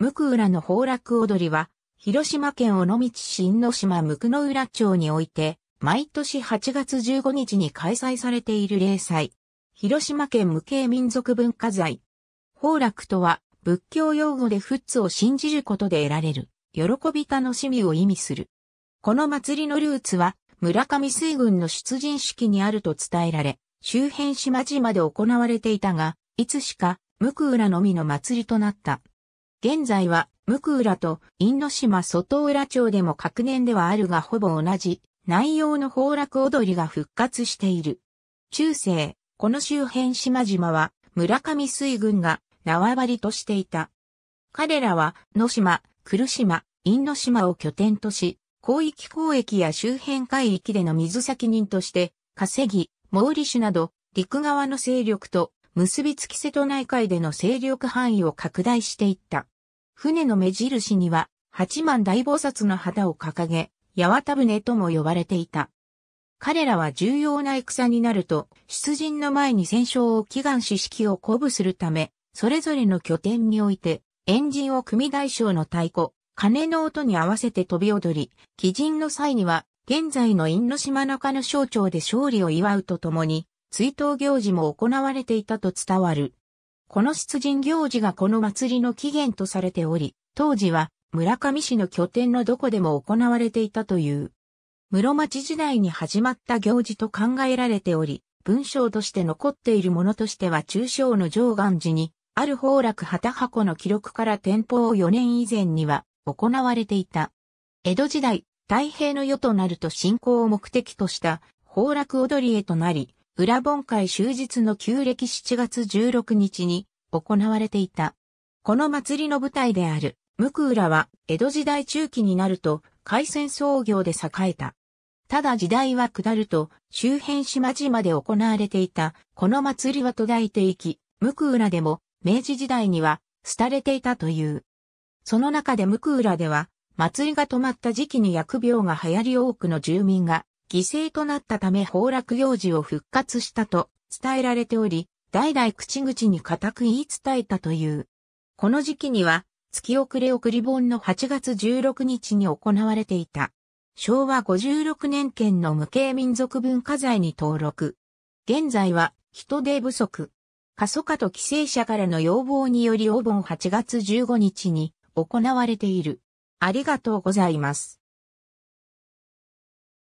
無空浦の崩落踊りは、広島県尾道市因島無空浦町において、毎年8月15日に開催されている例祭。広島県無形民族文化財。崩落とは、仏教用語で仏を信じることで得られる、喜び楽しみを意味する。この祭りのルーツは、村上水軍の出陣式にあると伝えられ、周辺島々で行われていたが、いつしか、無空浦のみの祭りとなった。現在は、ムクラとインド島外浦町でも各年ではあるがほぼ同じ内容の崩落踊りが復活している。中世、この周辺島々は村上水軍が縄張りとしていた。彼らは野島、来島、インド島を拠点とし、広域交易や周辺海域での水先人として稼ぎ、モーリシュなど陸側の勢力と結びつき瀬戸内海での勢力範囲を拡大していった。船の目印には、八幡大菩薩の旗を掲げ、八幡船とも呼ばれていた。彼らは重要な戦になると、出陣の前に戦勝を祈願し式を鼓舞するため、それぞれの拠点において、円陣を組大将の太鼓、鐘の音に合わせて飛び踊り、祈陣の際には、現在の因島中の省庁で勝利を祝うとともに、追悼行事も行われていたと伝わる。この出陣行事がこの祭りの起源とされており、当時は村上市の拠点のどこでも行われていたという。室町時代に始まった行事と考えられており、文章として残っているものとしては中小の上岸寺に、ある崩落旗箱の記録から天保4年以前には行われていた。江戸時代、太平の世となると信仰を目的とした、崩落踊りへとなり、裏盆会終日の旧暦7月16日に行われていた。この祭りの舞台である、無垢浦は江戸時代中期になると海鮮創業で栄えた。ただ時代は下ると周辺島々で行われていたこの祭りは途絶えていき、無垢浦でも明治時代には廃れていたという。その中で無垢浦では祭りが止まった時期に薬病が流行り多くの住民が犠牲となったため崩落行事を復活したと伝えられており、代々口々に固く言い伝えたという。この時期には、月遅れ送り盆の8月16日に行われていた。昭和56年県の無形民族文化財に登録。現在は人手不足。過疎化と帰省者からの要望によりお盆8月15日に行われている。ありがとうございます。